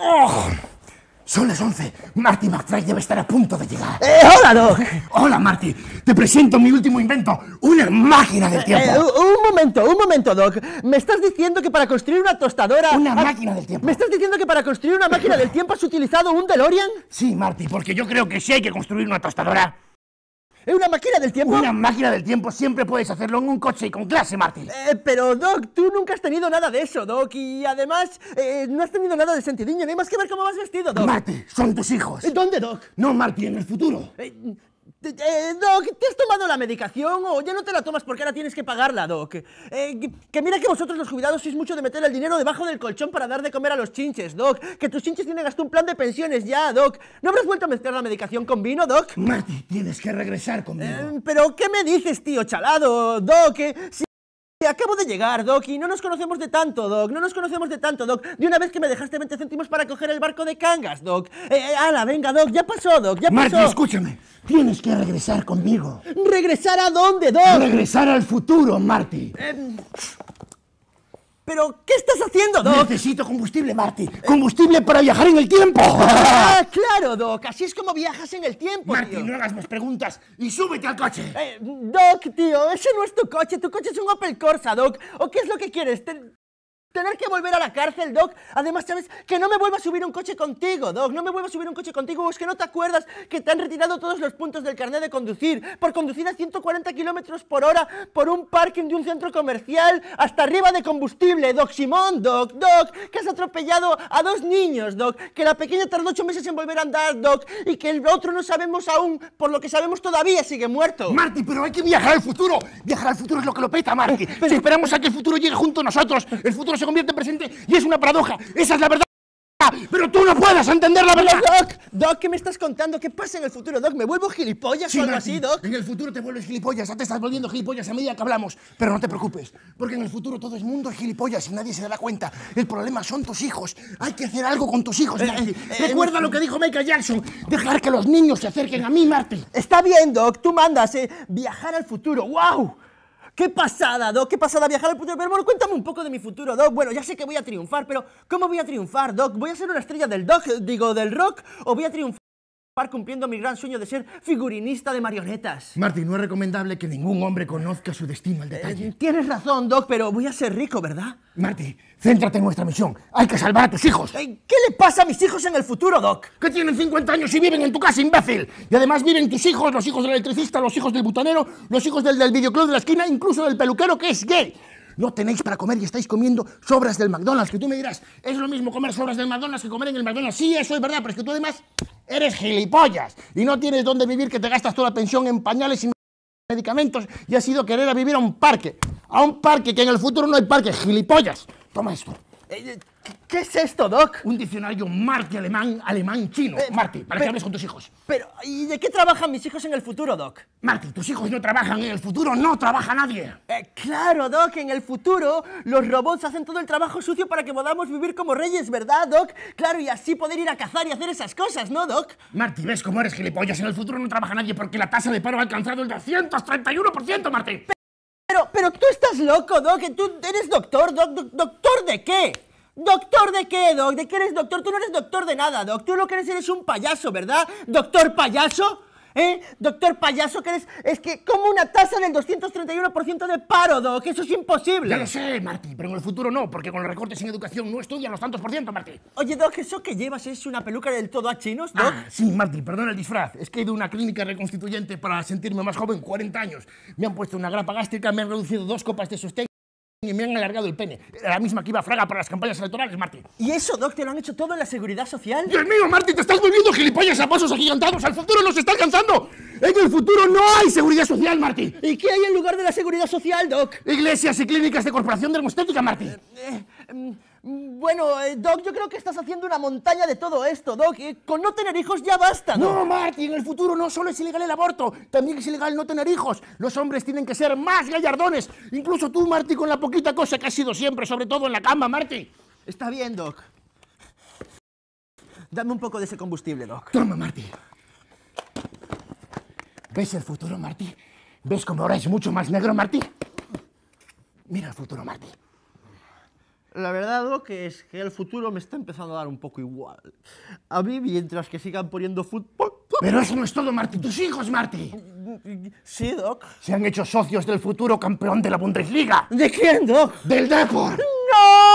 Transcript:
¡Oh! Son las 11. Marty McFly debe estar a punto de llegar. Eh, hola, Doc. Hola, Marty. Te presento mi último invento, una máquina del eh, tiempo. Eh, un momento, un momento, Doc. Me estás diciendo que para construir una tostadora... Una máquina del tiempo. ¿Me estás diciendo que para construir una máquina del tiempo has utilizado un DeLorean? Sí, Marty, porque yo creo que sí hay que construir una tostadora es una máquina del tiempo. Una máquina del tiempo siempre puedes hacerlo en un coche y con clase, Marty. Eh, pero, Doc, tú nunca has tenido nada de eso, Doc. Y además, eh, no has tenido nada de sentido No hay más que ver cómo vas vestido, Doc. Marty, son tus hijos. ¿Dónde, Doc? No, Marty, en el futuro. Eh, eh, eh, Doc, ¿te has tomado la medicación o ya no te la tomas porque ahora tienes que pagarla, Doc? Eh, que, mira que vosotros los jubilados sois mucho de meter el dinero debajo del colchón para dar de comer a los chinches, Doc. Que tus chinches tienen hasta un plan de pensiones ya, Doc. ¿No habrás vuelto a mezclar la medicación con vino, Doc? Marty, tienes que regresar conmigo. ¿Pero qué me dices, tío chalado, Doc? Acabo de llegar, Doc, y no nos conocemos de tanto, Doc. No nos conocemos de tanto, Doc. De una vez que me dejaste 20 céntimos para coger el barco de Cangas, Doc. Eh, eh ala, venga, Doc, ya pasó, Doc, ya pasó. escúchame. Tienes que regresar conmigo. ¿Regresar a dónde, Doc? Regresar al futuro, Marty. Em, ¿Pero qué estás haciendo, Doc? Necesito combustible, Marty. Combustible para viajar en el tiempo. Ah, claro, Doc. Así es como viajas en el tiempo, Marty, no hagas más preguntas y súbete al coche. Eh, Doc, tío, ese no es tu coche. Tu coche es un Opel Corsa, Doc. ¿O qué es lo que quieres? Tener que volver a la cárcel, Doc. Además, ¿sabes? Que no me vuelva a subir un coche contigo, Doc. No me vuelva a subir un coche contigo. Es que no te acuerdas que te han retirado todos los puntos del carnet de conducir por conducir a 140 kilómetros por hora por un parking de un centro comercial hasta arriba de combustible, Doc Simón, Doc, Doc. Que has atropellado a dos niños, Doc. Que la pequeña tardó ocho meses en volver a andar, Doc. Y que el otro no sabemos aún, por lo que sabemos todavía sigue muerto. Marty, pero hay que viajar al futuro. Viajar al futuro es lo que lo peta, Marty. pero... Si esperamos a que el futuro llegue junto a nosotros, el futuro se convierte en presente y es una paradoja. Esa es la verdad. Pero tú no puedes entender la verdad. Doc, Doc, ¿qué me estás contando? ¿Qué pasa en el futuro, Doc? ¿Me vuelvo gilipollas o algo así, Doc? En el futuro te vuelves gilipollas, te estás volviendo gilipollas a medida que hablamos. Pero no te preocupes, porque en el futuro todo el mundo es gilipollas y nadie se dará cuenta. El problema son tus hijos. Hay que hacer algo con tus hijos, eh, eh, eh, Recuerda lo que dijo Michael Jackson. Dejar que los niños se acerquen a mí, Marty. Está bien, Doc, tú mandas viajar al futuro. ¡Wow! ¡Qué pasada, Doc! ¡Qué pasada viajar al Pero, Bueno, cuéntame un poco de mi futuro, Doc. Bueno, ya sé que voy a triunfar, pero ¿cómo voy a triunfar, Doc? ¿Voy a ser una estrella del Doc, digo, del rock? ¿O voy a triunfar? cumpliendo mi gran sueño de ser figurinista de marionetas. Marty, no es recomendable que ningún hombre conozca su destino al eh, detalle. tienes razón, Doc, pero voy a ser rico, ¿verdad? Marty, céntrate en nuestra misión. Hay que salvar a tus hijos. Eh, ¿Qué le pasa a mis hijos en el futuro, Doc? Que tienen 50 años y viven en tu casa, imbécil. Y además viven tus hijos, los hijos del electricista, los hijos del butanero, los hijos del, del videoclub de la esquina, incluso del peluquero que es gay no tenéis para comer y estáis comiendo sobras del McDonald's. Que tú me dirás, es lo mismo comer sobras del McDonald's que comer en el McDonald's. Sí, eso es verdad, pero es que tú además eres gilipollas y no tienes dónde vivir que te gastas toda la pensión en pañales y medicamentos y has ido a querer a vivir a un parque. A un parque que en el futuro no hay parque, gilipollas. Toma esto. Eh, eh, ¿Qué, es esto, Doc? Un diccionario Marty alemán, alemán chino. Eh, Marti. Marty, para que hables con tus hijos. Pero, ¿y de qué trabajan mis hijos en el futuro, Doc? Marty, tus hijos no trabajan, en el futuro no trabaja nadie. Eh, claro, Doc, en el futuro los robots hacen todo el trabajo sucio para que podamos vivir como reyes, ¿verdad, Doc? Claro, y así poder ir a cazar y hacer esas cosas, ¿no, Doc? Marty, ¿ves cómo eres gilipollas? En el futuro no trabaja nadie porque la tasa de paro ha alcanzado el 231%, Marty. Pero, pero tú estás loco, Doc. Tú eres doctor, Doc. ¿Doctor de qué? ¿Doctor de qué, Doc? ¿De qué eres doctor? Tú no eres doctor de nada, Doc. Tú lo que eres eres un payaso, ¿verdad? ¿Doctor payaso? ¿Eh? Doctor payaso, que eres... Es que como una tasa del 231% de paro, Doc. Eso es imposible. Ya lo sé, Martí, pero en el futuro no, porque con los recortes en educación no estudian los tantos por ciento, Martí. Oye, Doc, ¿eso que llevas es una peluca del todo a chinos, Doc? Ah, sí, Martí, perdona el disfraz. Es que he ido a una clínica reconstituyente para sentirme más joven, 40 años. Me han puesto una grapa gástrica, me han reducido dos copas de sostén y me han alargado el pene. la misma que iba a Fraga para las campañas electorales, Martín. ¿Y eso, Doc, te lo han hecho todo en la seguridad social? ¡Dios mío, Martín, te estás volviendo gilipollas a pasos agigantados! ¡Al futuro nos está alcanzando! ¡En el futuro no hay seguridad social, Martín! ¿Y qué hay en lugar de la seguridad social, Doc? Iglesias y clínicas de corporación dermostética, Martín. eh, eh mm, bueno, eh, Doc, yo creo que estás haciendo una montaña de todo esto, Doc. Eh, con no tener hijos ya basta, No, Marty, en el futuro no solo es ilegal el aborto, también es ilegal no tener hijos. Los hombres tienen que ser más gallardones. Incluso tú, Marty, con la poquita cosa que has sido siempre, sobre todo en la cama, Marty. Está bien, Doc. Dame un poco de ese combustible, Doc. Toma, Marty. ¿Ves el futuro, Marty? ¿Ves cómo ahora es mucho más negro, Marty? Mira el futuro, Marty. La verdad lo que es que el futuro me está empezando a dar un poco igual. A mí, mientras que sigan poniendo fútbol... Pero eso no es todo, Marty. Tus hijos, Marty. Sí, Doc. Se han hecho socios del futuro campeón de la Bundesliga. ¿De quién, Doc? Del Dacor. ¡No!